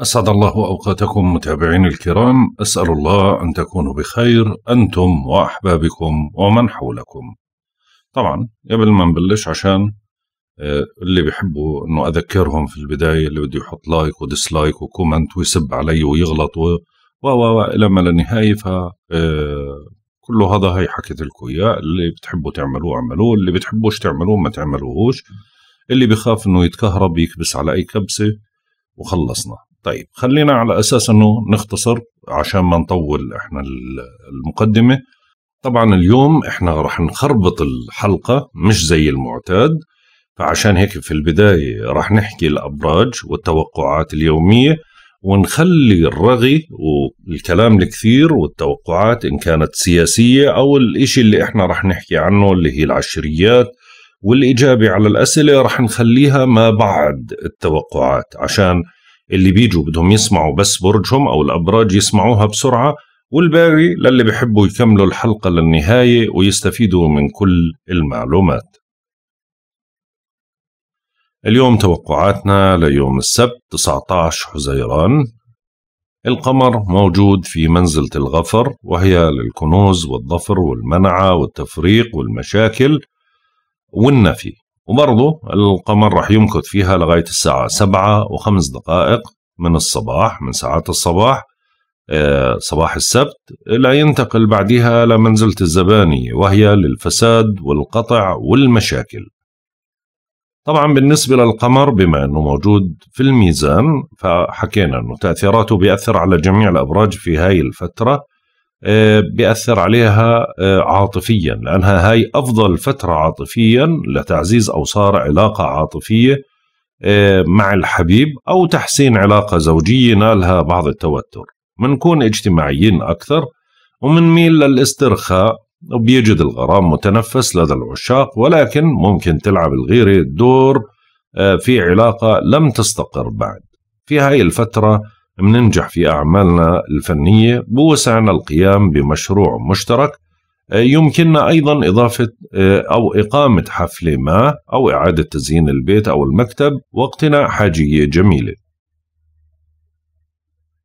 أسعد الله أوقاتكم متابعين الكرام أسأل الله أن تكونوا بخير أنتم وأحبابكم ومن حولكم طبعا قبل ما نبلش عشان آه، اللي بيحبوا أنه أذكرهم في البداية اللي بده يحط لايك وديسلايك وكومنت ويسب علي ويغلط و و إلى ما لا نهاية ف آه، كل هذا هي حكيت لكم اياه اللي بتحبوا تعملوه اعملوه اللي بتحبوش تعملوه ما تعملوهوش اللي بخاف انه يتكهرب يكبس على اي كبسه وخلصنا طيب خلينا على اساس انه نختصر عشان ما نطول احنا المقدمه طبعا اليوم احنا راح نخربط الحلقه مش زي المعتاد فعشان هيك في البدايه راح نحكي الابراج والتوقعات اليوميه ونخلي الرغي والكلام الكثير والتوقعات ان كانت سياسيه او الاشي اللي احنا راح نحكي عنه اللي هي العشريات والاجابه على الاسئله راح نخليها ما بعد التوقعات عشان اللي بيجوا بدهم يسمعوا بس برجهم أو الأبراج يسمعوها بسرعة والباقي للي بيحبوا يكملوا الحلقة للنهاية ويستفيدوا من كل المعلومات اليوم توقعاتنا ليوم السبت 19 حزيران القمر موجود في منزلة الغفر وهي للكنوز والظفر والمنعة والتفريق والمشاكل والنفي وبرضه القمر راح يمكث فيها لغاية الساعة سبعة وخمس دقائق من الصباح من ساعات الصباح آه، صباح السبت لا ينتقل بعدها لمنزلة الزباني وهي للفساد والقطع والمشاكل طبعا بالنسبة للقمر بما أنه موجود في الميزان فحكينا أنه تأثيراته بيأثر على جميع الأبراج في هاي الفترة آه، بيأثر عليها آه، عاطفيا لأنها هاي أفضل فترة عاطفيا لتعزيز أوصار علاقة عاطفية آه، مع الحبيب أو تحسين علاقة زوجية نالها بعض التوتر منكون اجتماعيين أكثر ومنميل للاسترخاء وبيجد الغرام متنفس لدى العشاق ولكن ممكن تلعب الغيرة دور في علاقة لم تستقر بعد في هاي الفترة مننجح في أعمالنا الفنية بوسعنا القيام بمشروع مشترك آه، يمكننا أيضا إضافة آه، أو إقامة حفلة ما أو إعادة تزيين البيت أو المكتب واقتناء حاجية جميلة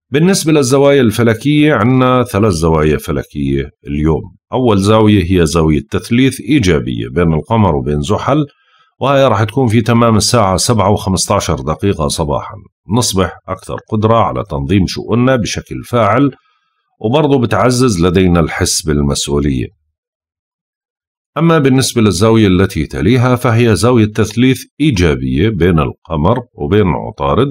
بالنسبة للزوايا الفلكية عندنا ثلاث زوايا فلكية اليوم أول زاوية هي زاوية تثليث إيجابية بين القمر وبين زحل وهي راح تكون في تمام الساعة 7 و15 دقيقة صباحا نصبح أكثر قدرة على تنظيم شؤوننا بشكل فاعل وبرضه بتعزز لدينا الحس بالمسؤولية أما بالنسبة للزاوية التي تليها فهي زاوية تثليث إيجابية بين القمر وبين عطارد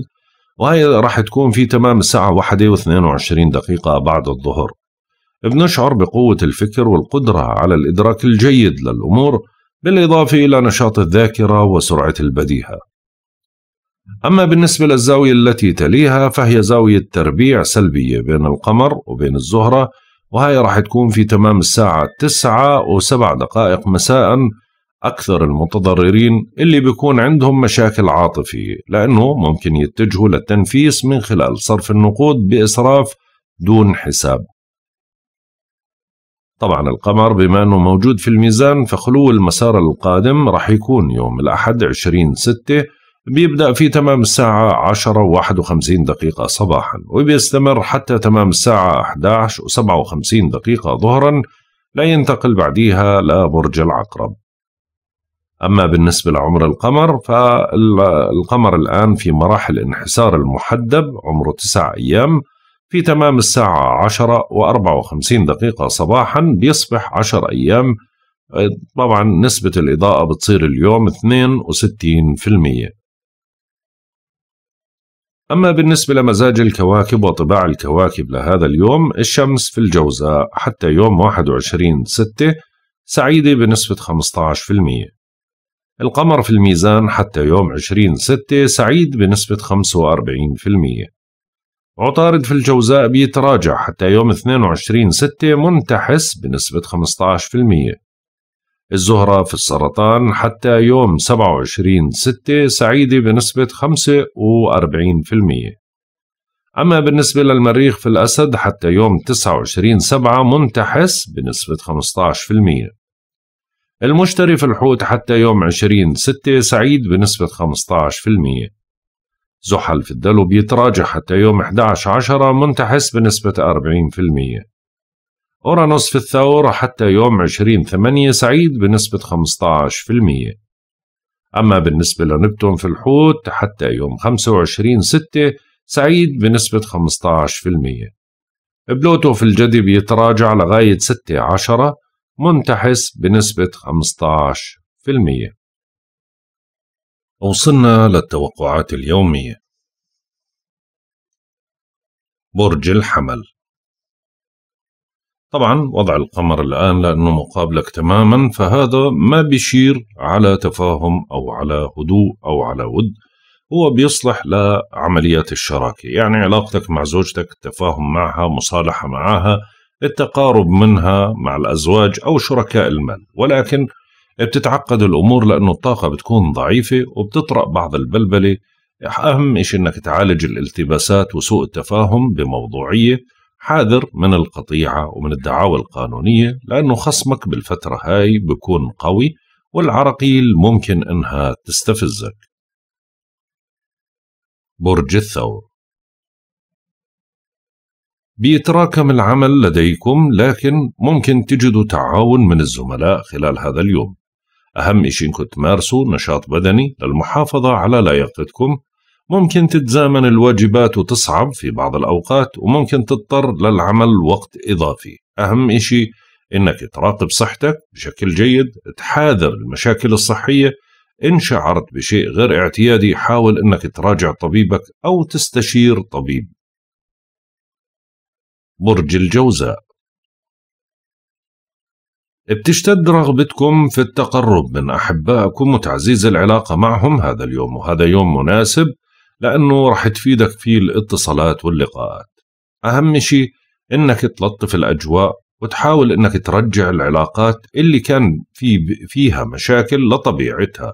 وهي راح تكون في تمام الساعة 1 و 22 دقيقة بعد الظهر بنشعر بقوة الفكر والقدرة على الإدراك الجيد للأمور بالإضافة إلى نشاط الذاكرة وسرعة البديهة أما بالنسبة للزاوية التي تليها فهي زاوية تربيع سلبية بين القمر وبين الزهرة وهي راح تكون في تمام الساعة 9 و7 دقائق مساء أكثر المتضررين اللي بيكون عندهم مشاكل عاطفية لأنه ممكن يتجهوا للتنفيس من خلال صرف النقود بإسراف دون حساب طبعا القمر بما أنه موجود في الميزان فخلو المسار القادم راح يكون يوم الأحد 20 6 بيبدأ في تمام الساعة 10 و 51 دقيقة صباحا وبيستمر حتى تمام الساعة 11 و 57 دقيقة ظهرا لا ينتقل بعديها لبرج العقرب أما بالنسبة لعمر القمر فالقمر الآن في مراحل انحسار المحدب عمره 9 أيام في تمام الساعة عشرة وأربعة وخمسين دقيقة صباحا بيصبح عشر أيام طبعا نسبة الإضاءة بتصير اليوم 62% أما بالنسبة لمزاج الكواكب وطباع الكواكب لهذا اليوم الشمس في الجوزاء حتى يوم 21 6 سعيدة بنسبة 15% القمر في الميزان حتى يوم 20 6 سعيد بنسبة 45% عطارد في الجوزاء بيتراجع حتى يوم 22 6 منتحس بنسبة 15% الزهرة في السرطان حتى يوم 27 6 سعيدة بنسبة 45% أما بالنسبة للمريخ في الأسد حتى يوم 29 7 منتحس بنسبة 15% المشتري في الحوت حتى يوم 20 6 سعيد بنسبة 15% زحل في الدلو بيتراجع حتى يوم 11 10 منتحس بنسبة 40% أورانوس في الثور حتى يوم 20 8 سعيد بنسبة 15% أما بالنسبة لنبتون في الحوت حتى يوم 25 6 سعيد بنسبة 15% بلوتو في الجدي بيتراجع لغاية 6 10 منتحس بنسبة 15% وصلنا للتوقعات اليومية برج الحمل طبعا وضع القمر الآن لأنه مقابلك تماما فهذا ما بيشير على تفاهم أو على هدوء أو على ود هو بيصلح لعمليات الشراكة يعني علاقتك مع زوجتك التفاهم معها مصالحة معها التقارب منها مع الأزواج أو شركاء المال ولكن بتتعقد الامور لانه الطاقه بتكون ضعيفه وبتطرا بعض البلبله اهم شيء انك تعالج الالتباسات وسوء التفاهم بموضوعيه حاذر من القطيعه ومن الدعاوى القانونيه لانه خصمك بالفتره هاي بيكون قوي والعراقيل ممكن انها تستفزك برج الثور بيتراكم العمل لديكم لكن ممكن تجدوا تعاون من الزملاء خلال هذا اليوم أهم إشي إنكم تمارسوا نشاط بدني للمحافظة على لياقتكم ممكن تتزامن الواجبات وتصعب في بعض الأوقات وممكن تضطر للعمل وقت إضافي أهم إشي إنك تراقب صحتك بشكل جيد تحاذر المشاكل الصحية إن شعرت بشيء غير اعتيادي حاول إنك تراجع طبيبك أو تستشير طبيب برج الجوزاء بتشتد رغبتكم في التقرب من أحبائكم وتعزيز العلاقة معهم هذا اليوم وهذا يوم مناسب لأنه رح تفيدك فيه الاتصالات واللقاءات أهم شيء إنك تلطف الأجواء وتحاول إنك ترجع العلاقات اللي كان في فيها مشاكل لطبيعتها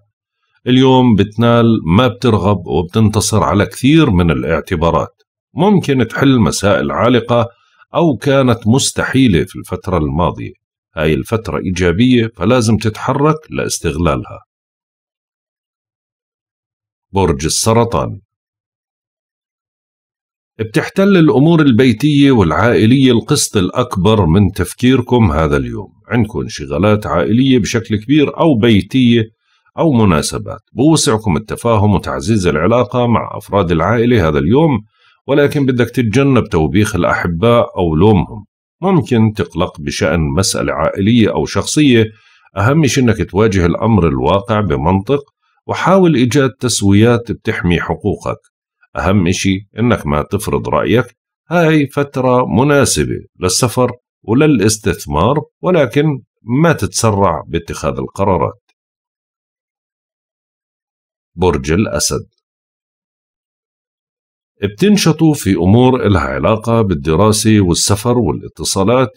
اليوم بتنال ما بترغب وبتنتصر على كثير من الاعتبارات ممكن تحل مسائل عالقة أو كانت مستحيلة في الفترة الماضية هاي الفترة إيجابية فلازم تتحرك لاستغلالها برج السرطان بتحتل الأمور البيتية والعائلية القسط الأكبر من تفكيركم هذا اليوم عندكم انشغالات عائلية بشكل كبير أو بيتية أو مناسبات بوسعكم التفاهم وتعزيز العلاقة مع أفراد العائلة هذا اليوم ولكن بدك تتجنب توبيخ الأحباء أو لومهم ممكن تقلق بشأن مسألة عائلية أو شخصية أهم شيء أنك تواجه الأمر الواقع بمنطق وحاول إيجاد تسويات بتحمي حقوقك أهم شيء أنك ما تفرض رأيك هاي فترة مناسبة للسفر وللاستثمار ولكن ما تتسرع باتخاذ القرارات برج الأسد بتنشطوا في أمور إلها علاقة بالدراسة والسفر والاتصالات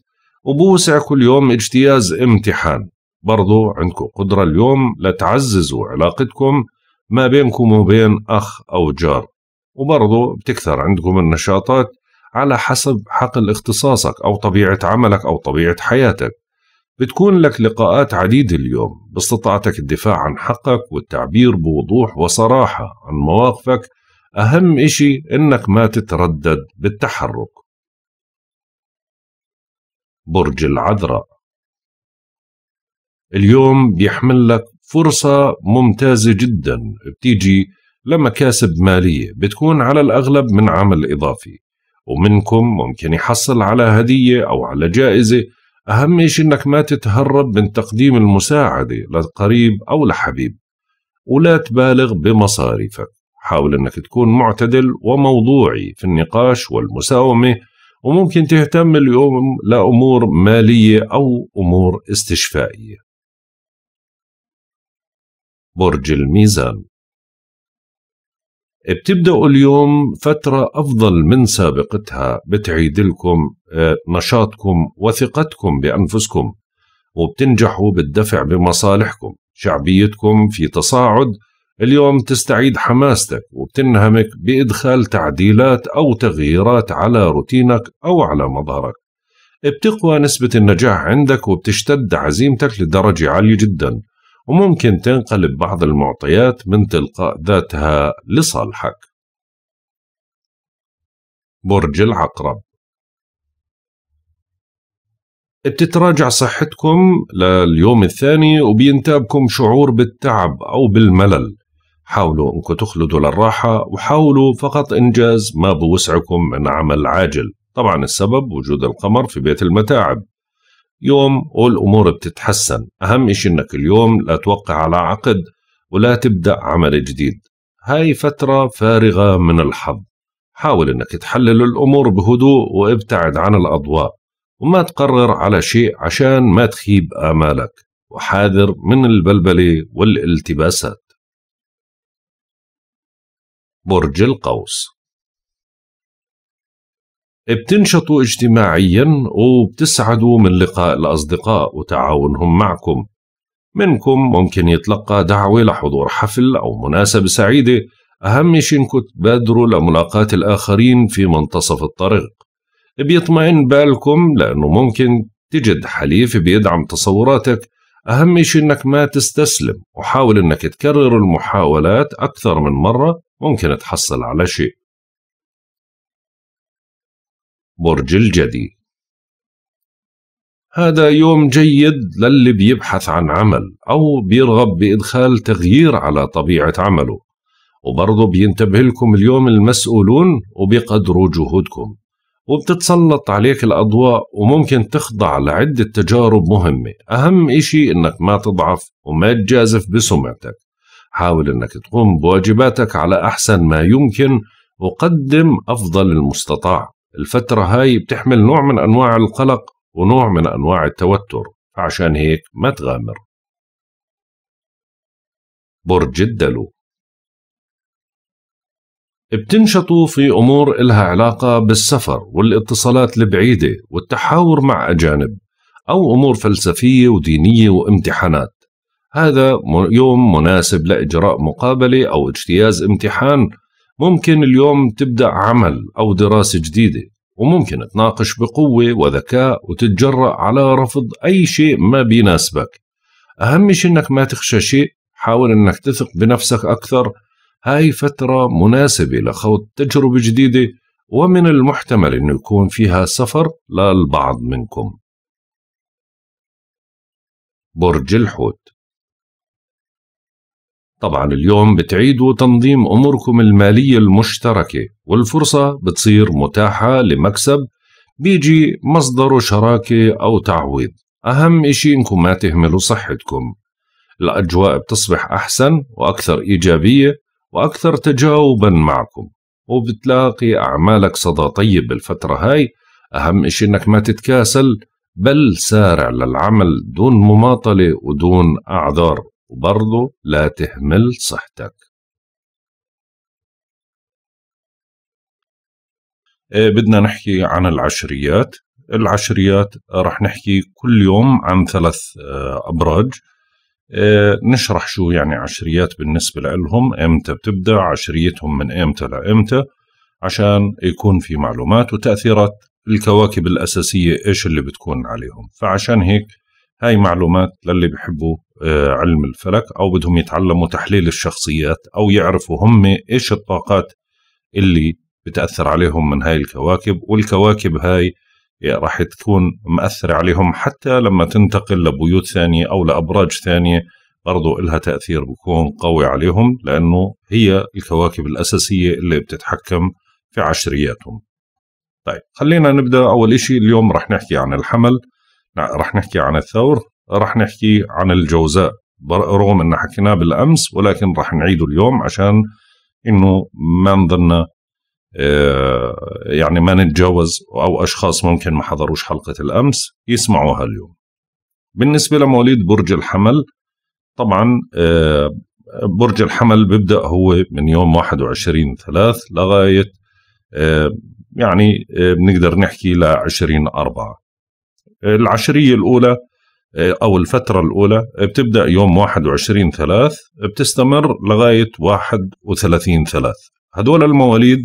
وبوسع كل يوم اجتياز امتحان برضو عندكم قدرة اليوم لتعززوا علاقتكم ما بينكم وبين أخ أو جار وبرضو بتكثر عندكم النشاطات على حسب حقل اختصاصك أو طبيعة عملك أو طبيعة حياتك بتكون لك لقاءات عديدة اليوم باستطاعتك الدفاع عن حقك والتعبير بوضوح وصراحة عن مواقفك أهم إشي إنك ما تتردد بالتحرك برج العذراء اليوم بيحمل لك فرصة ممتازة جدا بتيجي لمكاسب مالية بتكون على الأغلب من عمل إضافي ومنكم ممكن يحصل على هدية أو على جائزة أهم شيء إنك ما تتهرب من تقديم المساعدة لقريب أو لحبيب ولا تبالغ بمصاريفك حاول أنك تكون معتدل وموضوعي في النقاش والمساومة وممكن تهتم اليوم لأمور مالية أو أمور استشفائية برج الميزان بتبدأوا اليوم فترة أفضل من سابقتها بتعيد لكم آه، نشاطكم وثقتكم بأنفسكم وبتنجحوا بالدفع بمصالحكم شعبيتكم في تصاعد اليوم تستعيد حماستك وبتنهمك بإدخال تعديلات أو تغييرات على روتينك أو على مظهرك بتقوى نسبة النجاح عندك وبتشتد عزيمتك لدرجة عالية جدا وممكن تنقلب بعض المعطيات من تلقاء ذاتها لصالحك برج العقرب بتتراجع صحتكم لليوم الثاني وبينتابكم شعور بالتعب أو بالملل حاولوا انكم تخلدوا للراحة وحاولوا فقط انجاز ما بوسعكم من عمل عاجل طبعا السبب وجود القمر في بيت المتاعب يوم والامور بتتحسن اهم شيء انك اليوم لا توقع على عقد ولا تبدأ عمل جديد هاي فترة فارغة من الحظ حاول انك تحلل الامور بهدوء وابتعد عن الاضواء وما تقرر على شيء عشان ما تخيب امالك وحاذر من البلبله والالتباسات برج القوس بتنشطوا اجتماعيا وبتسعدوا من لقاء الأصدقاء وتعاونهم معكم منكم ممكن يتلقى دعوة لحضور حفل أو مناسبة سعيدة أهم شيء إنكم تبادروا لملاقاة الآخرين في منتصف الطريق بيطمئن بالكم لأنه ممكن تجد حليف بيدعم تصوراتك أهم شيء أنك ما تستسلم وحاول أنك تكرر المحاولات أكثر من مرة ممكن تحصل على شيء برج الجدي هذا يوم جيد للي بيبحث عن عمل أو بيرغب بإدخال تغيير على طبيعة عمله وبرضه بينتبه لكم اليوم المسؤولون وبيقدروا جهودكم وبتتسلط عليك الأضواء وممكن تخضع لعدة تجارب مهمة أهم إشي إنك ما تضعف وما تجازف بسمعتك حاول إنك تقوم بواجباتك على أحسن ما يمكن وقدم أفضل المستطاع الفترة هاي بتحمل نوع من أنواع القلق ونوع من أنواع التوتر عشان هيك ما تغامر برج الدلو بتنشطوا في أمور إلها علاقة بالسفر والاتصالات البعيدة والتحاور مع أجانب أو أمور فلسفية ودينية وامتحانات هذا يوم مناسب لإجراء مقابلة أو اجتياز امتحان ممكن اليوم تبدأ عمل أو دراسة جديدة وممكن تناقش بقوة وذكاء وتتجرأ على رفض أي شيء ما بيناسبك أهم شيء أنك ما تخشى شيء حاول أنك تثق بنفسك أكثر هاي فترة مناسبة لخوض تجربة جديدة ومن المحتمل أن يكون فيها سفر للبعض منكم برج الحوت طبعا اليوم بتعيدوا تنظيم أموركم المالية المشتركة والفرصة بتصير متاحة لمكسب بيجي مصدره شراكة أو تعويض أهم إشي إنكم ما تهملوا صحتكم الأجواء بتصبح أحسن وأكثر إيجابية وأكثر تجاوبا معكم وبتلاقي أعمالك صدى طيب بالفترة هاي أهم إشي إنك ما تتكاسل بل سارع للعمل دون مماطلة ودون أعذار وبرضه لا تهمل صحتك إيه، بدنا نحكي عن العشريات العشريات رح نحكي كل يوم عن ثلاث آه، أبراج آه، نشرح شو يعني عشريات بالنسبة لهم امتى بتبدأ عشريتهم من امتى لامتى عشان يكون في معلومات وتأثيرات الكواكب الأساسية إيش اللي بتكون عليهم فعشان هيك هاي معلومات للي بيحبوا آه، علم الفلك أو بدهم يتعلموا تحليل الشخصيات أو يعرفوا هم إيش الطاقات اللي بتأثر عليهم من هاي الكواكب والكواكب هاي راح تكون مأثرة عليهم حتى لما تنتقل لبيوت ثانية أو لأبراج ثانية برضو إلها تأثير بكون قوي عليهم لأنه هي الكواكب الأساسية اللي بتتحكم في عشرياتهم طيب خلينا نبدأ أول إشي اليوم رح نحكي عن الحمل رح نحكي عن الثور رح نحكي عن الجوزاء رغم أن حكيناه بالأمس ولكن رح نعيده اليوم عشان إنه ما نظن آه، يعني ما نتجاوز أو أشخاص ممكن ما حضروش حلقة الأمس يسمعوها اليوم بالنسبة لمواليد برج الحمل طبعا آه، برج الحمل بيبدأ هو من يوم 21 ثلاث لغاية آه، يعني بنقدر نحكي ل 20 4 العشرية الأولى أو الفترة الأولى بتبدأ يوم 21 ثلاث بتستمر لغاية 31 ثلاث هدول المواليد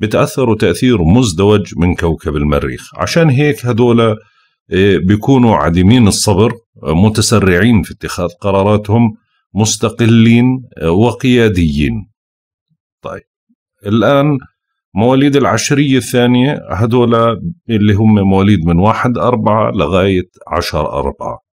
بتأثروا تأثير مزدوج من كوكب المريخ عشان هيك هذولا إيه، بيكونوا عديمين الصبر متسرعين في اتخاذ قراراتهم مستقلين وقياديين طيب الآن مواليد العشرية الثانية هذولا اللي هم مواليد من واحد أربعة لغاية عشر أربعة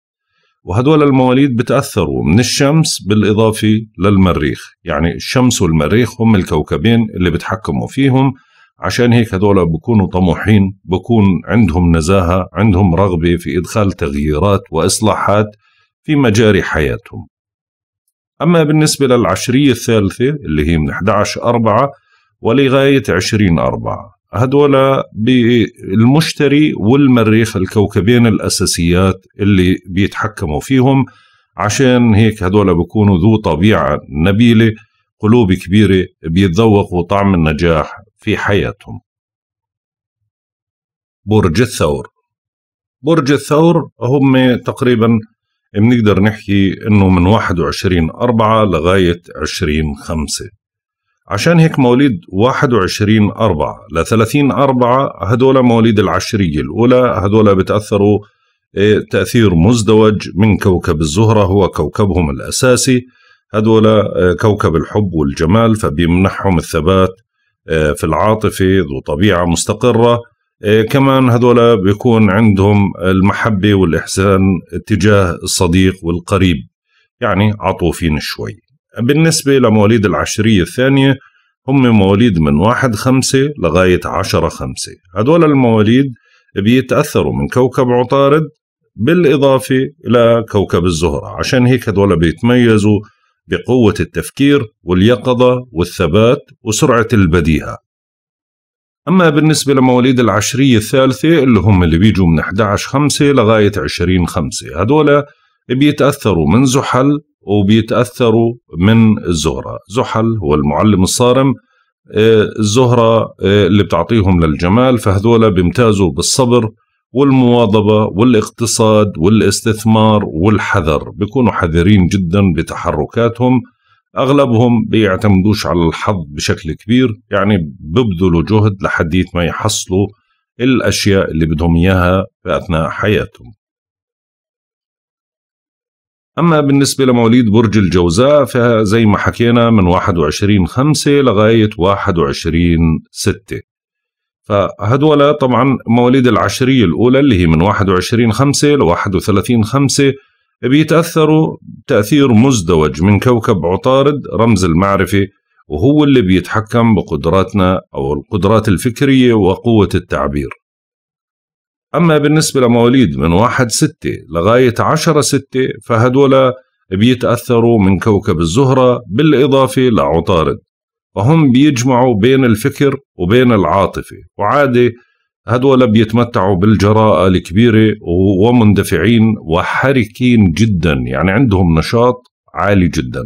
وهدول المواليد بتأثروا من الشمس بالإضافة للمريخ يعني الشمس والمريخ هم الكوكبين اللي بتحكموا فيهم عشان هيك هدول بكونوا طموحين بكون عندهم نزاهة عندهم رغبة في إدخال تغييرات وإصلاحات في مجاري حياتهم أما بالنسبة للعشرية الثالثة اللي هي من 11 أربعة ولغاية 20 أربعة هدول بالمشتري والمريخ الكوكبين الأساسيات اللي بيتحكموا فيهم عشان هيك هدول بيكونوا ذو طبيعة نبيلة قلوب كبيرة بيتذوقوا طعم النجاح في حياتهم برج الثور برج الثور هم تقريبا بنقدر نحكي انه من 21 4 لغاية 20 5 عشان هيك مواليد 21 4 ل 30 4 هدول مواليد العشرية الأولى هدول بتأثروا إيه، تأثير مزدوج من كوكب الزهرة هو كوكبهم الأساسي هدول إيه، كوكب الحب والجمال فبيمنحهم الثبات إيه، في العاطفة ذو طبيعة مستقرة كمان هدول بيكون عندهم المحبة والإحسان تجاه الصديق والقريب يعني عطوفين شوي بالنسبة لمواليد العشرية الثانية هم مواليد من واحد خمسة لغاية عشرة خمسة هدول المواليد بيتأثروا من كوكب عطارد بالإضافة إلى كوكب الزهرة عشان هيك هدول بيتميزوا بقوة التفكير واليقظة والثبات وسرعة البديهة أما بالنسبة لمواليد العشرية الثالثة اللي هم اللي بيجوا من 11 خمسة لغاية 20 خمسة هدول بيتأثروا من زحل وبيتأثروا من الزهرة زحل هو المعلم الصارم آه، الزهرة آه، اللي بتعطيهم للجمال فهذولا بيمتازوا بالصبر والمواظبة والاقتصاد والاستثمار والحذر بيكونوا حذرين جدا بتحركاتهم أغلبهم بيعتمدوش على الحظ بشكل كبير يعني ببذلوا جهد لحديت ما يحصلوا الأشياء اللي بدهم إياها في أثناء حياتهم أما بالنسبة لمواليد برج الجوزاء فزي ما حكينا من 21 5 لغاية 21 6 فهدول طبعا مواليد العشرية الأولى اللي هي من 21 5 ل 31 5 بيتأثروا تأثير مزدوج من كوكب عطارد رمز المعرفة وهو اللي بيتحكم بقدراتنا أو القدرات الفكرية وقوة التعبير أما بالنسبة لمواليد من واحد ستة لغاية عشرة ستة فهدولا بيتأثروا من كوكب الزهرة بالإضافة لعطارد فهم بيجمعوا بين الفكر وبين العاطفة وعادة هدول بيتمتعوا بالجراءة الكبيرة ومندفعين وحركين جدا يعني عندهم نشاط عالي جدا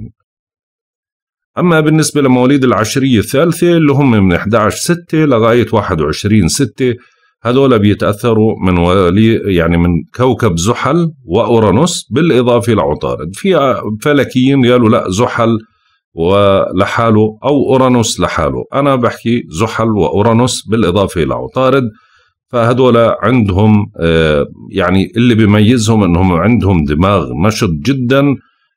أما بالنسبة لمواليد العشرية الثالثة اللي هم من 11 6 لغاية 21 6 هذول بيتاثروا من ولي يعني من كوكب زحل واورانوس بالاضافه لعطارد في فلكيين قالوا لا زحل ولحاله او اورانوس لحاله انا بحكي زحل واورانوس بالاضافه لعطارد فهذول عندهم آه، يعني اللي بيميزهم انهم عندهم دماغ نشط جدا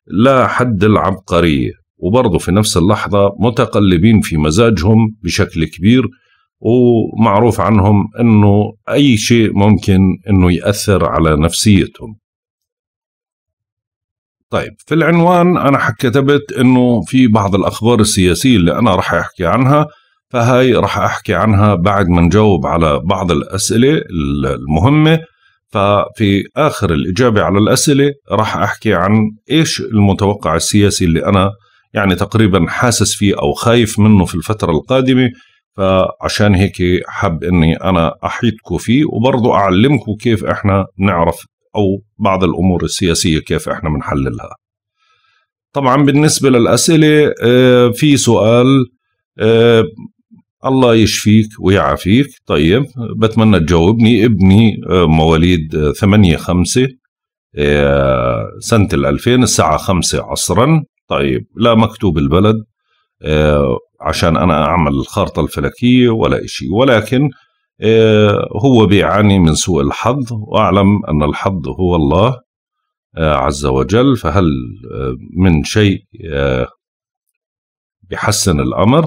لا حد العبقريه وبرضه في نفس اللحظه متقلبين في مزاجهم بشكل كبير ومعروف عنهم انه اي شيء ممكن انه ياثر على نفسيتهم طيب في العنوان انا كتبت انه في بعض الاخبار السياسيه اللي انا راح احكي عنها فهاي راح احكي عنها بعد ما نجاوب على بعض الاسئله المهمه ففي اخر الاجابه على الاسئله راح احكي عن ايش المتوقع السياسي اللي انا يعني تقريبا حاسس فيه او خايف منه في الفتره القادمه فعشان هيك حب اني انا احيطكم فيه وبرضه اعلمكم كيف احنا نعرف او بعض الامور السياسيه كيف احنا بنحللها. طبعا بالنسبه للاسئله آه، في سؤال آه، الله يشفيك ويعافيك طيب بتمنى تجاوبني ابني آه، مواليد 8 5 سنة ال 2000 الساعة 5 عصرا طيب لا مكتوب البلد عشان أنا أعمل الخارطة الفلكية ولا إشي ولكن آه، هو بيعاني من سوء الحظ وأعلم أن الحظ هو الله آه، عز وجل فهل آه، من شيء بحسن الأمر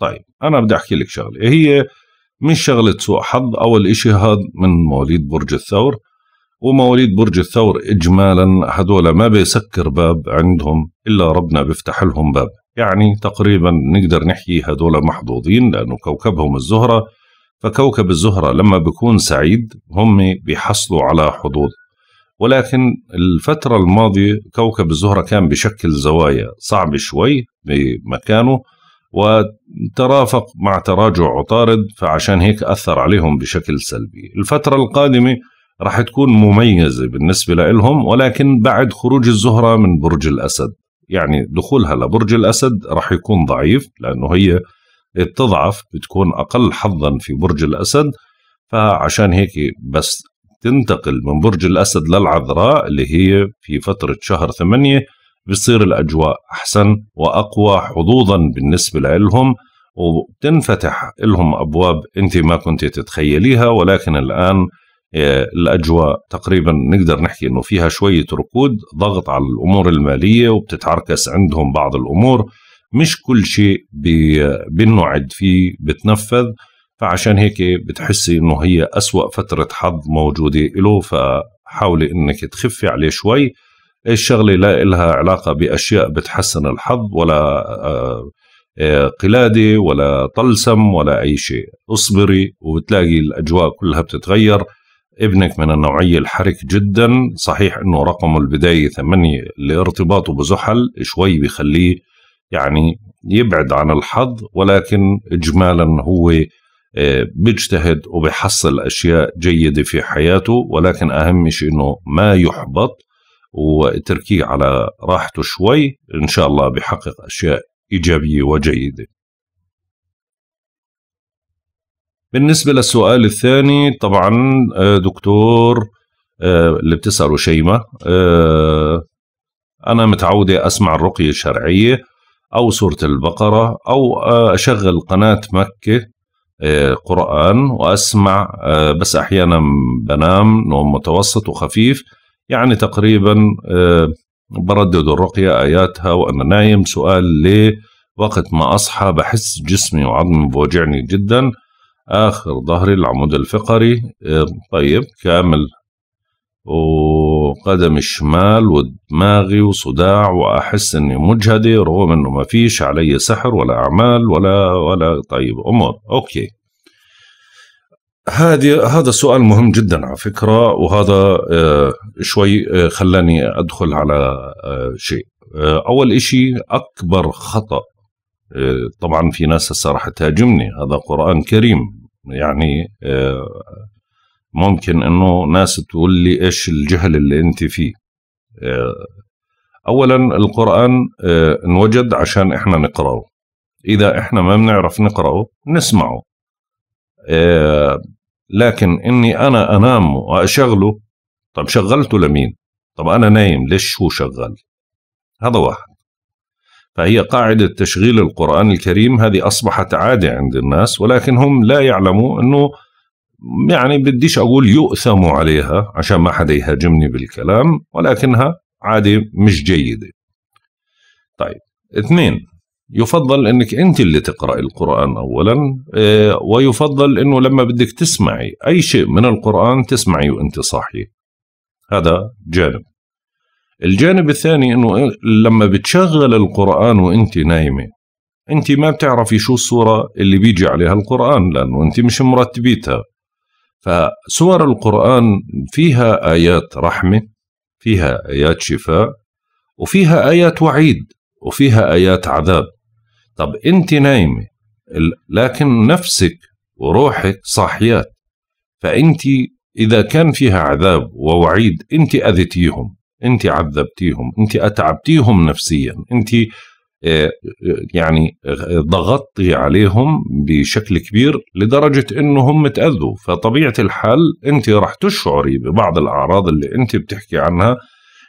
طيب أنا بدي أحكي لك شغلة هي مش شغلة سوء حظ أول إشي هذا من مواليد برج الثور ومواليد برج الثور إجمالا هذول ما بيسكر باب عندهم إلا ربنا بيفتح لهم باب يعني تقريبا نقدر نحكي هذول محظوظين لأنه كوكبهم الزهرة فكوكب الزهرة لما بيكون سعيد هم بيحصلوا على حظوظ ولكن الفترة الماضية كوكب الزهرة كان بشكل زوايا صعب شوي بمكانه وترافق مع تراجع عطارد فعشان هيك أثر عليهم بشكل سلبي الفترة القادمة راح تكون مميزة بالنسبة لهم ولكن بعد خروج الزهرة من برج الأسد يعني دخولها لبرج الأسد راح يكون ضعيف لأنه هي بتضعف بتكون أقل حظا في برج الأسد فعشان هيك بس تنتقل من برج الأسد للعذراء اللي هي في فترة شهر ثمانية بصير الأجواء أحسن وأقوى حظوظا بالنسبة لهم وبتنفتح لهم أبواب أنت ما كنت تتخيليها ولكن الآن آه، الاجواء تقريبا نقدر نحكي انه فيها شويه ركود ضغط على الامور الماليه وبتتعركس عندهم بعض الامور مش كل شيء بنعد فيه بتنفذ فعشان هيك بتحسي انه هي أسوأ فتره حظ موجوده له فحاولي انك تخفي عليه شوي الشغله لا لها علاقه باشياء بتحسن الحظ ولا آه، آه، قلاده ولا طلسم ولا اي شيء اصبري وبتلاقي الاجواء كلها بتتغير ابنك من النوعية الحرك جدا صحيح انه رقمه البداية ثمانية لارتباطه بزحل شوي بيخليه يعني يبعد عن الحظ ولكن اجمالا هو آه، بيجتهد وبيحصل اشياء جيده في حياته ولكن اهم شيء انه ما يحبط وتركيه على راحته شوي ان شاء الله بيحقق اشياء ايجابيه وجيده بالنسبة للسؤال الثاني طبعا آه، دكتور آه، اللي بتسأله شيماء آه، أنا متعودة أسمع الرقية الشرعية أو سورة البقرة أو أشغل قناة مكة قرآن وأسمع بس أحيانا بنام نوم متوسط وخفيف يعني تقريبا بردد الرقية آياتها وأنا نايم سؤال ليه وقت ما أصحى بحس جسمي وعظمي بوجعني جدا آخر ظهر العمود الفقري آه، طيب كامل وقدم الشمال ودماغي وصداع وأحس إني مجهدة رغم إنه ما فيش علي سحر ولا أعمال ولا ولا طيب أمور أوكي هذه هذا سؤال مهم جدا على فكرة وهذا آه، شوي آه، خلاني أدخل على شيء أول إشي أكبر خطأ آه، طبعا في ناس هسه راح تهاجمني هذا قرآن كريم يعني آه، ممكن انه ناس تقول لي ايش الجهل اللي انت فيه آه، اولا القرآن انوجد عشان احنا نقراه اذا احنا ما بنعرف نقراه نسمعه لكن اني انا انام واشغله طب شغلته لمين طب انا نايم ليش هو شغال هذا واحد فهي قاعدة تشغيل القرآن الكريم هذه أصبحت عادة عند الناس ولكن هم لا يعلموا أنه يعني بديش أقول يؤثموا عليها عشان ما حدا يهاجمني بالكلام ولكنها عادة مش جيدة طيب اثنين يفضل انك انت اللي تقرأ القرآن اولا آه، ويفضل انه لما بدك تسمعي اي شيء من القرآن تسمعي وانت صاحي هذا جانب الجانب الثاني انه لما بتشغل القران وانت نايمه انت ما بتعرفي شو الصوره اللي بيجي عليها القران لانه انت مش مرتبيتها فسور القران فيها ايات رحمه فيها ايات شفاء وفيها ايات وعيد وفيها ايات عذاب طب انت نايمه لكن نفسك وروحك صاحيات فانت اذا كان فيها عذاب ووعيد انت اذيتيهم انت عذبتيهم انت اتعبتيهم نفسيا انت آه، آه، يعني ضغطتي عليهم بشكل كبير لدرجة انهم تأذوا فطبيعة الحال انت راح تشعري ببعض الاعراض اللي انت بتحكي عنها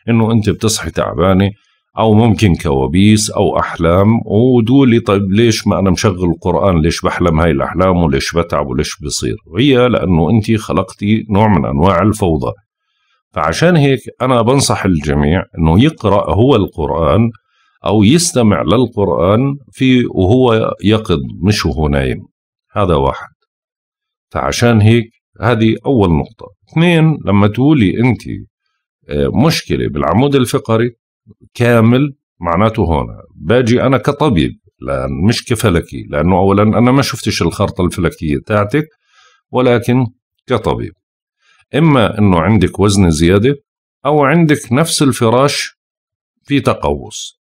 انه انت بتصحي تعبانة او ممكن كوابيس او احلام ودولي طيب ليش ما انا مشغل القرآن ليش بحلم هاي الاحلام وليش بتعب وليش بصير وهي لانه انت خلقتي نوع من انواع الفوضى فعشان هيك أنا بنصح الجميع أنه يقرأ هو القرآن أو يستمع للقرآن في وهو يقظ مش وهو نايم هذا واحد فعشان هيك هذه أول نقطة اثنين لما تقولي أنت آه، مشكلة بالعمود الفقري كامل معناته هون باجي أنا كطبيب لأن مش كفلكي لأنه أولا أنا ما شفتش الخرطة الفلكية تاعتك ولكن كطبيب إما أنه عندك وزن زيادة أو عندك نفس الفراش في تقوس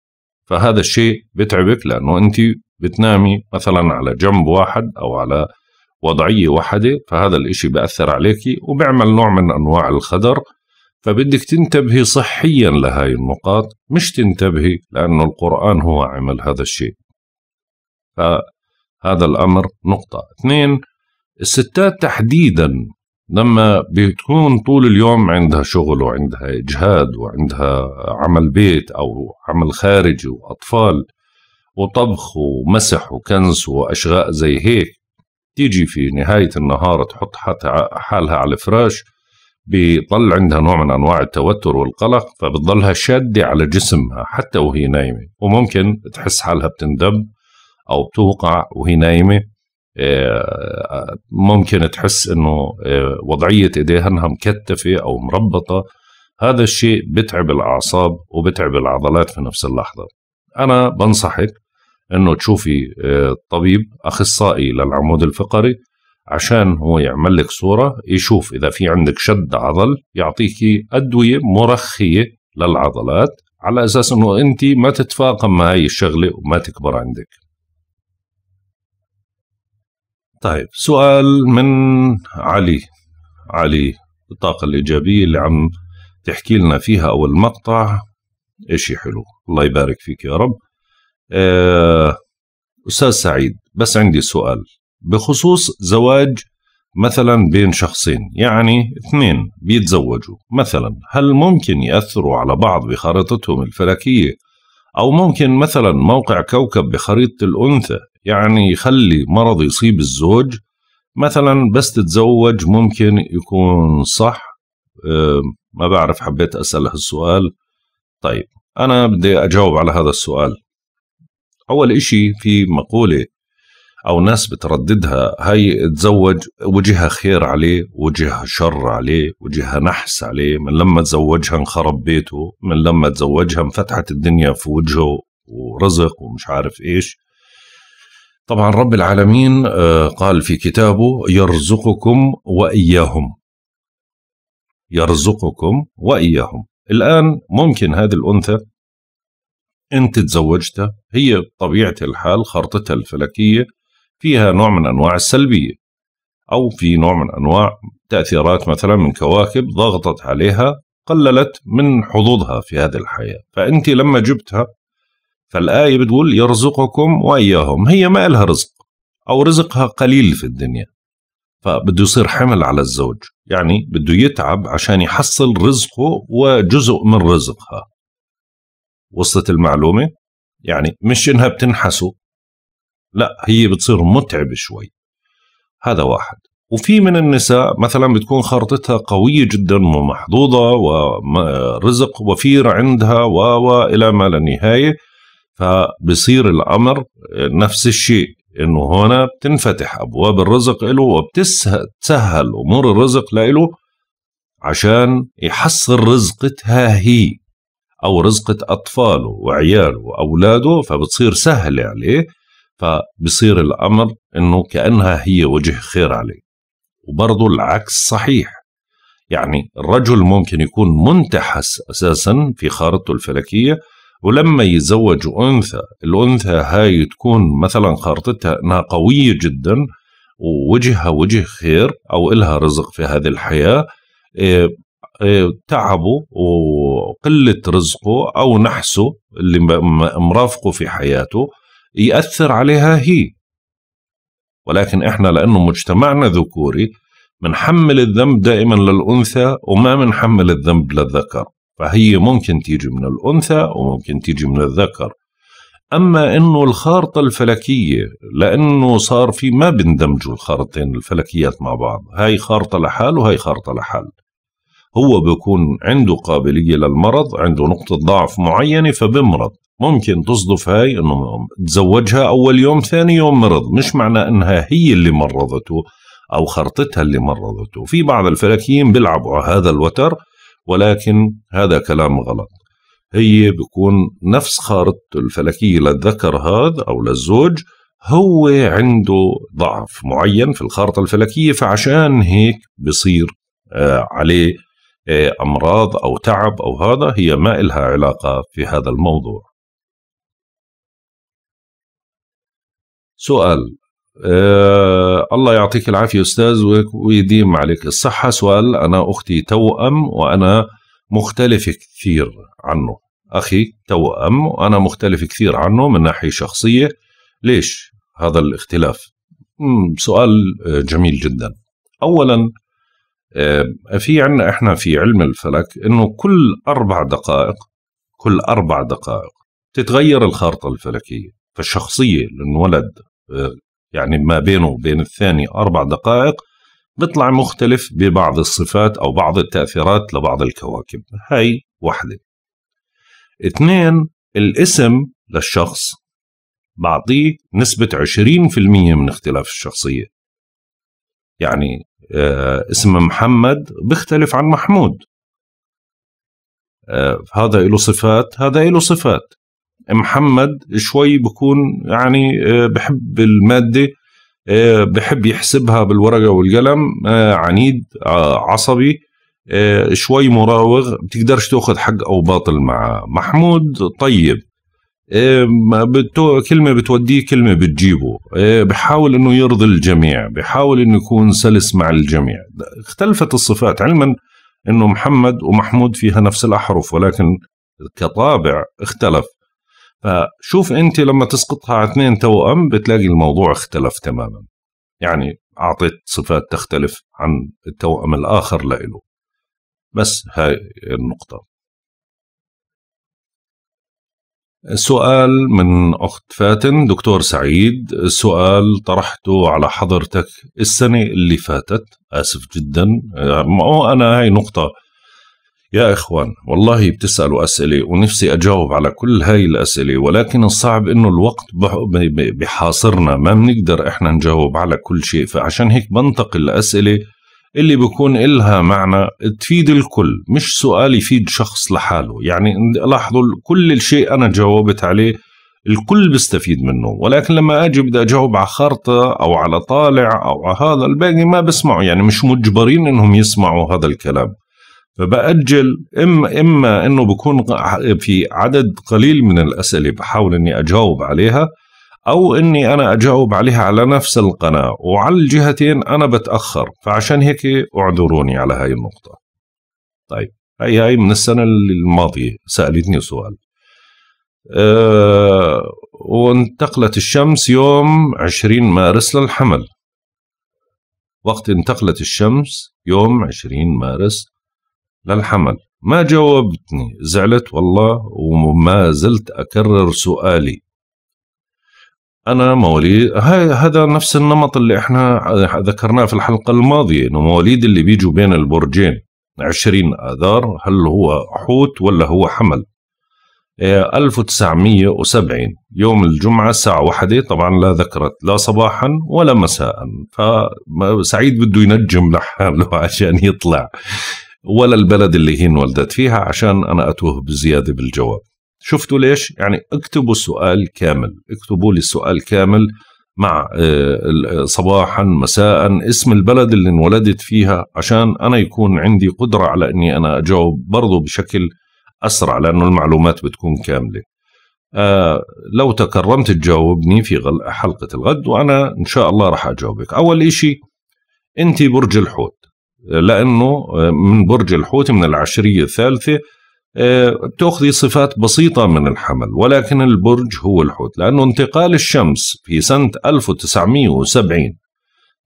فهذا الشيء بتعبك لأنه أنت بتنامي مثلا على جنب واحد أو على وضعية واحدة فهذا الإشي بأثر عليكي وبعمل نوع من أنواع الخدر فبدك تنتبهي صحيا لهاي النقاط مش تنتبهي لأنه القرآن هو عمل هذا الشيء فهذا الأمر نقطة اثنين الستات تحديدا لما بتكون طول اليوم عندها شغل وعندها اجهاد وعندها عمل بيت او عمل خارجي واطفال وطبخ ومسح وكنس واشغاء زي هيك تيجي في نهايه النهار تحط حالها على الفراش بيضل عندها نوع من انواع التوتر والقلق فبتضلها شاده على جسمها حتى وهي نايمه وممكن تحس حالها بتندب او بتوقع وهي نايمه آه، ممكن تحس انه آه، وضعيه ايديها انها مكتفه او مربطه هذا الشيء بتعب الاعصاب وبتعب العضلات في نفس اللحظه انا بنصحك انه تشوفي آه، طبيب اخصائي للعمود الفقري عشان هو يعمل لك صوره يشوف اذا في عندك شد عضل يعطيك ادويه مرخيه للعضلات على اساس انه انت ما تتفاقم مع هاي الشغله وما تكبر عندك طيب سؤال من علي علي الطاقة الإيجابية اللي عم تحكي لنا فيها أو المقطع إشي حلو الله يبارك فيك يا رب آه، أستاذ سعيد بس عندي سؤال بخصوص زواج مثلا بين شخصين يعني اثنين بيتزوجوا مثلا هل ممكن يأثروا على بعض بخريطتهم الفلكية أو ممكن مثلا موقع كوكب بخريطة الأنثى يعني يخلي مرض يصيب الزوج مثلا بس تتزوج ممكن يكون صح أه ما بعرف حبيت أسأل هالسؤال طيب أنا بدي أجاوب على هذا السؤال أول إشي في مقولة أو ناس بترددها هاي تزوج وجهها خير عليه وجهها شر عليه وجهها نحس عليه من لما تزوجها انخرب بيته من لما تزوجها انفتحت الدنيا في وجهه ورزق ومش عارف إيش طبعا رب العالمين آه، قال في كتابه يرزقكم واياهم يرزقكم واياهم الان ممكن هذه الانثى انت تزوجتها هي بطبيعه الحال خارطتها الفلكيه فيها نوع من انواع السلبيه او في نوع من انواع تاثيرات مثلا من كواكب ضغطت عليها قللت من حظوظها في هذه الحياه فانت لما جبتها فالآية بتقول يرزقكم وإياهم هي ما لها رزق أو رزقها قليل في الدنيا فبده يصير حمل على الزوج يعني بده يتعب عشان يحصل رزقه وجزء من رزقها وصلت المعلومة يعني مش إنها بتنحسه لا هي بتصير متعبة شوي هذا واحد وفي من النساء مثلا بتكون خارطتها قوية جدا ومحظوظة ورزق وفير عندها و إلى ما لا نهاية فبصير الأمر نفس الشيء انه هنا بتنفتح ابواب الرزق له وبتسهل امور الرزق له عشان يحصل رزقتها هي او رزقة اطفاله وعياله واولاده فبتصير سهلة عليه فبصير الامر انه كانها هي وجه خير عليه وبرضه العكس صحيح يعني الرجل ممكن يكون منتحس اساسا في خارطته الفلكيه ولما يتزوج أنثى الأنثى هاي تكون مثلا خارطتها أنها قوية جدا ووجهها وجه خير أو إلها رزق في هذه الحياة إيه، إيه، تعبه وقلة رزقه أو نحسه اللي مرافقه في حياته يأثر عليها هي ولكن إحنا لأنه مجتمعنا ذكوري بنحمل الذنب دائما للأنثى وما بنحمل الذنب للذكر فهي ممكن تيجي من الأنثى وممكن تيجي من الذكر أما أنه الخارطة الفلكية لأنه صار في ما بندمجوا الخارطتين الفلكيات مع بعض هاي خارطة لحال وهاي خارطة لحال هو بيكون عنده قابلية للمرض عنده نقطة ضعف معينة فبمرض ممكن تصدف هاي انه تزوجها اول يوم ثاني يوم مرض مش معنى انها هي اللي مرضته او خرطتها اللي مرضته في بعض الفلكيين بيلعبوا على هذا الوتر ولكن هذا كلام غلط هي بيكون نفس خارطته الفلكية للذكر هذا أو للزوج هو عنده ضعف معين في الخارطة الفلكية فعشان هيك بصير آه، عليه آه، أمراض أو تعب أو هذا هي ما إلها علاقة في هذا الموضوع سؤال آه الله يعطيك العافية أستاذ ويديم عليك الصحة سؤال أنا أختي توأم وأنا مختلف كثير عنه أخي توأم وأنا مختلف كثير عنه من ناحية شخصية ليش هذا الاختلاف سؤال آه، جميل جدا أولا آه، في عنا إحنا في علم الفلك أنه كل أربع دقائق كل أربع دقائق تتغير الخارطة الفلكية فالشخصية اللي انولد آه، يعني ما بينه وبين الثاني أربع دقائق بيطلع مختلف ببعض الصفات أو بعض التأثيرات لبعض الكواكب هاي واحدة اثنين الاسم للشخص بعطيه نسبة 20% من اختلاف الشخصية يعني آه، اسم محمد بيختلف عن محمود آه، هذا له صفات هذا له صفات محمد شوي بكون يعني آه، بحب الماده آه، بحب يحسبها بالورقه والقلم آه، عنيد عصبي شوي مراوغ بتقدرش تاخذ حق او باطل معه محمود طيب كلمه بتوديه كلمه بتجيبه بحاول انه يرضي الجميع بحاول انه يكون سلس مع الجميع اختلفت الصفات علما انه محمد ومحمود فيها نفس الاحرف ولكن كطابع اختلف فشوف انت لما تسقطها على اثنين توأم بتلاقي الموضوع اختلف تماما يعني اعطيت صفات تختلف عن التوأم الاخر لإله بس هاي النقطه سؤال من أخت فاتن دكتور سعيد السؤال طرحته على حضرتك السنة اللي فاتت آسف جدا آه، ما أنا هاي نقطة يا إخوان والله بتسألوا أسئلة ونفسي أجاوب على كل هاي الأسئلة ولكن الصعب إنه الوقت بحاصرنا ما بنقدر إحنا نجاوب على كل شيء فعشان هيك بنتقل الأسئلة اللي بكون إلها معنى تفيد الكل مش سؤال يفيد شخص لحاله يعني لاحظوا كل الشيء أنا جاوبت عليه الكل بيستفيد منه ولكن لما اجي بدي اجاوب على خارطه او على طالع او على هذا الباقي ما بسمعوا يعني مش مجبرين انهم يسمعوا هذا الكلام فبأجل إما إما إنه بكون في عدد قليل من الأسئلة بحاول إني أجاوب عليها أو إني أنا أجاوب عليها على نفس القناة وعلى الجهتين أنا بتأخر فعشان هيك اعذروني على هاي النقطة طيب هي هاي من السنة الماضية سألتني سؤال أه وانتقلت الشمس يوم 20 مارس للحمل وقت انتقلت الشمس يوم 20 مارس للحمل ما جاوبتني زعلت والله وما زلت أكرر سؤالي أنا مواليد هذا نفس النمط اللي احنا ذكرناه في الحلقة الماضية إنه مواليد اللي بيجوا بين البرجين 20 آذار هل هو حوت ولا هو حمل 1970 إيه، يوم الجمعة الساعة واحدة طبعا لا ذكرت لا صباحا ولا مساء فسعيد بده ينجم لحاله عشان يطلع ولا البلد اللي هي انولدت فيها عشان أنا أتوه بزيادة بالجواب شفتوا ليش؟ يعني اكتبوا السؤال كامل اكتبوا لي السؤال كامل مع آه، آه، صباحا مساء اسم البلد اللي انولدت فيها عشان أنا يكون عندي قدرة على أني أنا أجاوب برضو بشكل أسرع لأنه المعلومات بتكون كاملة آه لو تكرمت تجاوبني في حلقة الغد وأنا إن شاء الله راح أجاوبك أول إشي أنت برج الحوت لأنه آه، من برج الحوت من العشرية الثالثة آه، تأخذ صفات بسيطة من الحمل ولكن البرج هو الحوت لأنه انتقال الشمس في سنة 1970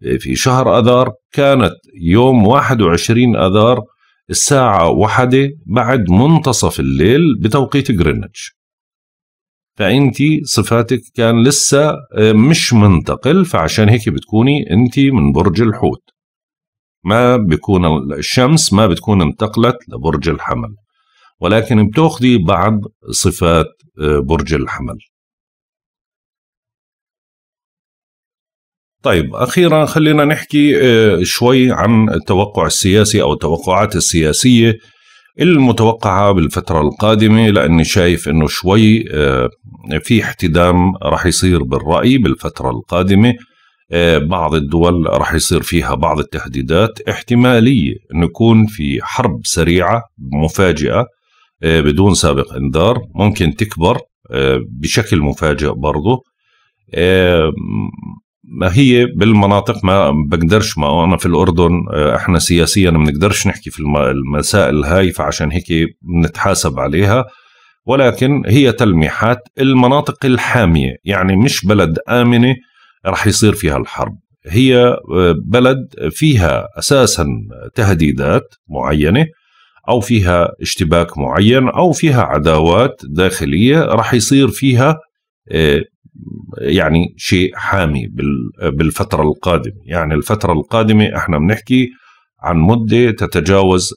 آه، في شهر أذار كانت يوم 21 أذار الساعة واحدة بعد منتصف الليل بتوقيت جرينتش فأنت صفاتك كان لسه مش منتقل فعشان هيك بتكوني أنت من برج الحوت ما بيكون الشمس ما بتكون انتقلت لبرج الحمل ولكن بتأخذي بعض صفات آه، برج الحمل طيب أخيرا خلينا نحكي آه، شوي عن التوقع السياسي أو التوقعات السياسية المتوقعة بالفترة القادمة لأني شايف أنه شوي آه، في احتدام رح يصير بالرأي بالفترة القادمة بعض الدول راح يصير فيها بعض التهديدات احتمالية نكون في حرب سريعة مفاجئة آه، بدون سابق انذار ممكن تكبر آه، بشكل مفاجئ برضه آه، ما هي بالمناطق ما بقدرش ما انا في الاردن احنا سياسيا ما بنقدرش نحكي في المسائل هاي فعشان هيك بنتحاسب عليها ولكن هي تلميحات المناطق الحاميه يعني مش بلد امنه راح يصير فيها الحرب هي آه، بلد فيها اساسا تهديدات معينه او فيها اشتباك معين او فيها عداوات داخليه راح يصير فيها آه، يعني شيء حامي آه، بالفتره القادمه يعني الفتره القادمه احنا بنحكي عن مدة تتجاوز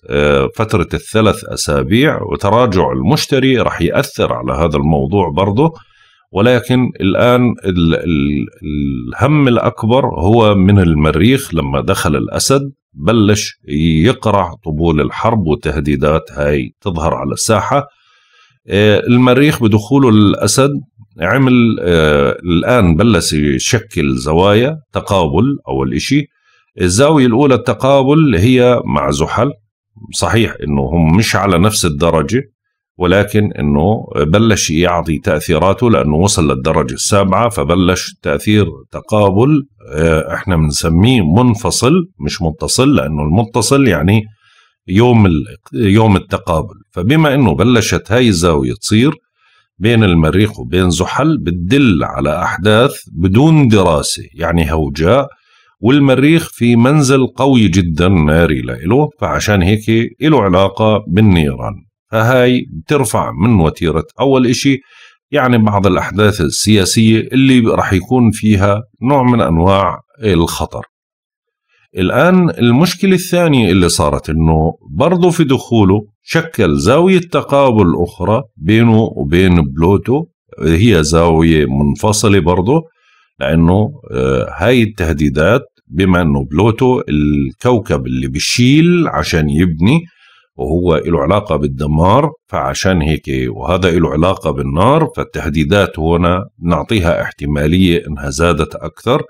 فترة الثلاث أسابيع وتراجع المشتري رح يأثر على هذا الموضوع برضه ولكن الآن الهم الأكبر هو من المريخ لما دخل الأسد بلش يقرع طبول الحرب وتهديدات هاي تظهر على الساحة آه، المريخ بدخوله الأسد عمل آه، الآن بلش يشكل زوايا تقابل أول إشي الزاوية الأولى التقابل هي مع زحل صحيح انه هم مش على نفس الدرجه ولكن انه بلش يعطي تاثيراته لانه وصل للدرجه السابعه فبلش تاثير تقابل آه، احنا بنسميه منفصل مش متصل لانه المتصل يعني يوم يوم التقابل فبما انه بلشت هاي الزاويه تصير بين المريخ وبين زحل بتدل على احداث بدون دراسه يعني هوجاء والمريخ في منزل قوي جدا ناري له فعشان هيك له علاقه بالنيران فهاي بترفع من وتيرة أول إشي يعني بعض الأحداث السياسية اللي رح يكون فيها نوع من أنواع الخطر الآن المشكلة الثانية اللي صارت أنه برضو في دخوله شكل زاوية تقابل أخرى بينه وبين بلوتو هي زاوية منفصلة برضو لأنه آه، هاي التهديدات بما أنه بلوتو الكوكب اللي بشيل عشان يبني وهو له علاقة بالدمار فعشان هيك وهذا له علاقة بالنار فالتهديدات هنا نعطيها احتمالية أنها زادت أكثر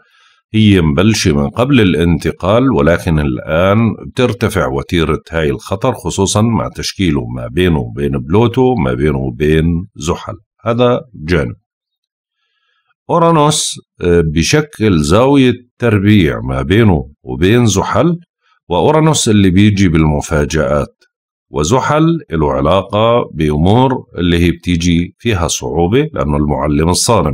هي مبلشة من قبل الانتقال ولكن الآن بترتفع وتيرة هاي الخطر خصوصا مع تشكيله ما بينه وبين بلوتو ما بينه وبين زحل هذا جانب أورانوس آه، بشكل زاوية تربيع ما بينه وبين زحل وأورانوس اللي بيجي بالمفاجآت وزحل له علاقة بأمور اللي هي بتيجي فيها صعوبة لأنه المعلم الصارم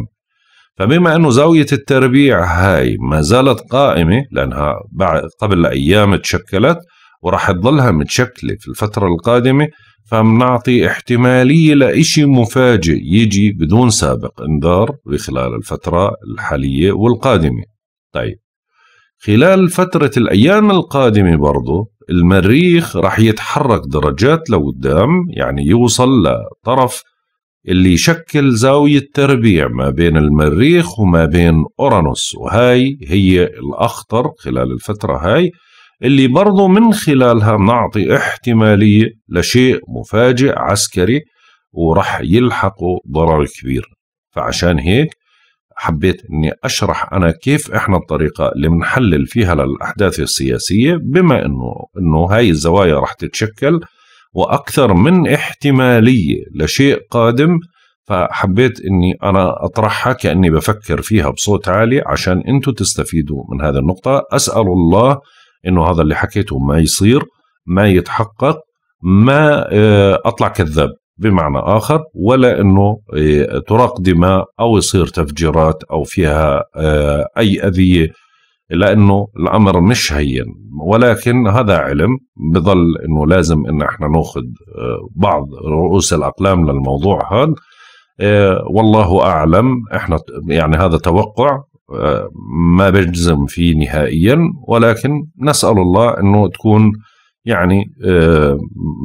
فبما أنه زاوية التربيع هاي ما زالت قائمة لأنها بعد قبل أيام تشكلت وراح تظلها متشكلة في الفترة القادمة فمنعطي احتمالية لإشي مفاجئ يجي بدون سابق انذار خلال الفترة الحالية والقادمة طيب خلال فترة الأيام القادمة برضو المريخ راح يتحرك درجات لقدام يعني يوصل لطرف اللي يشكل زاوية تربيع ما بين المريخ وما بين أورانوس وهاي هي الأخطر خلال الفترة هاي اللي برضو من خلالها نعطي احتمالية لشيء مفاجئ عسكري ورح يلحقه ضرر كبير فعشان هيك حبيت اني اشرح انا كيف احنا الطريقه اللي بنحلل فيها للاحداث السياسيه بما انه انه هاي الزوايا رح تتشكل واكثر من احتماليه لشيء قادم فحبيت اني انا اطرحها كاني بفكر فيها بصوت عالي عشان انتم تستفيدوا من هذه النقطه اسال الله انه هذا اللي حكيته ما يصير ما يتحقق ما آه، اطلع كذاب بمعنى آخر ولا أنه آه، تراق دماء أو يصير تفجيرات أو فيها آه، أي أذية لأنه الأمر مش هين ولكن هذا علم بظل أنه لازم أن احنا نأخذ آه، بعض رؤوس الأقلام للموضوع هذا والله أعلم احنا يعني هذا توقع ما بجزم فيه نهائيا ولكن نسأل الله أنه تكون يعني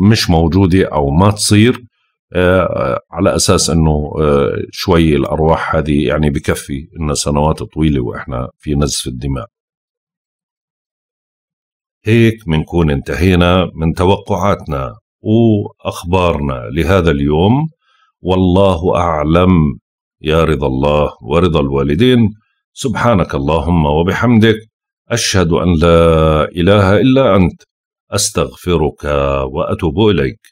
مش موجودة أو ما تصير آه، على اساس انه آه، شوي الارواح هذه يعني بكفي ان سنوات طويله واحنا في نزف الدماء هيك بنكون انتهينا من توقعاتنا واخبارنا لهذا اليوم والله اعلم يا رضا الله ورضا الوالدين سبحانك اللهم وبحمدك اشهد ان لا اله الا انت استغفرك واتوب اليك